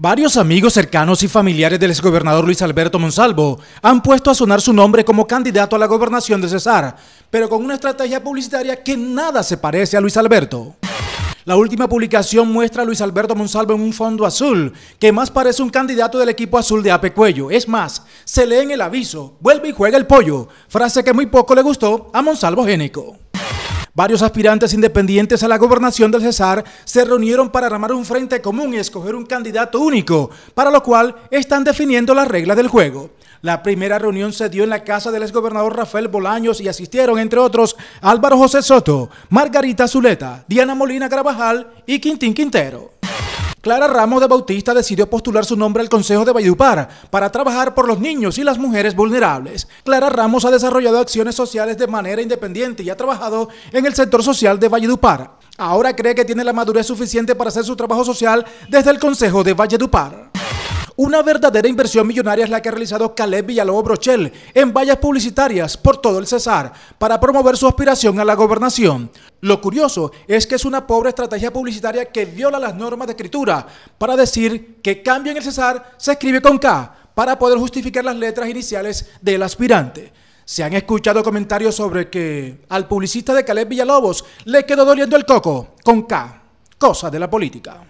Varios amigos cercanos y familiares del exgobernador Luis Alberto Monsalvo han puesto a sonar su nombre como candidato a la gobernación de Cesar, pero con una estrategia publicitaria que nada se parece a Luis Alberto. La última publicación muestra a Luis Alberto Monsalvo en un fondo azul, que más parece un candidato del equipo azul de Ape Cuello. Es más, se lee en el aviso, vuelve y juega el pollo, frase que muy poco le gustó a Monsalvo Génico. Varios aspirantes independientes a la gobernación del Cesar se reunieron para armar un frente común y escoger un candidato único, para lo cual están definiendo las reglas del juego. La primera reunión se dio en la casa del exgobernador Rafael Bolaños y asistieron, entre otros, Álvaro José Soto, Margarita Zuleta, Diana Molina Gravajal y Quintín Quintero. Clara Ramos de Bautista decidió postular su nombre al Consejo de Valledupar para trabajar por los niños y las mujeres vulnerables. Clara Ramos ha desarrollado acciones sociales de manera independiente y ha trabajado en el sector social de Valledupar. Ahora cree que tiene la madurez suficiente para hacer su trabajo social desde el Consejo de Valledupar. Una verdadera inversión millonaria es la que ha realizado Caleb Villalobos Brochel en vallas publicitarias por todo el Cesar para promover su aspiración a la gobernación. Lo curioso es que es una pobre estrategia publicitaria que viola las normas de escritura para decir que cambio en el Cesar se escribe con K para poder justificar las letras iniciales del aspirante. Se han escuchado comentarios sobre que al publicista de Caleb Villalobos le quedó doliendo el coco con K, cosa de la política.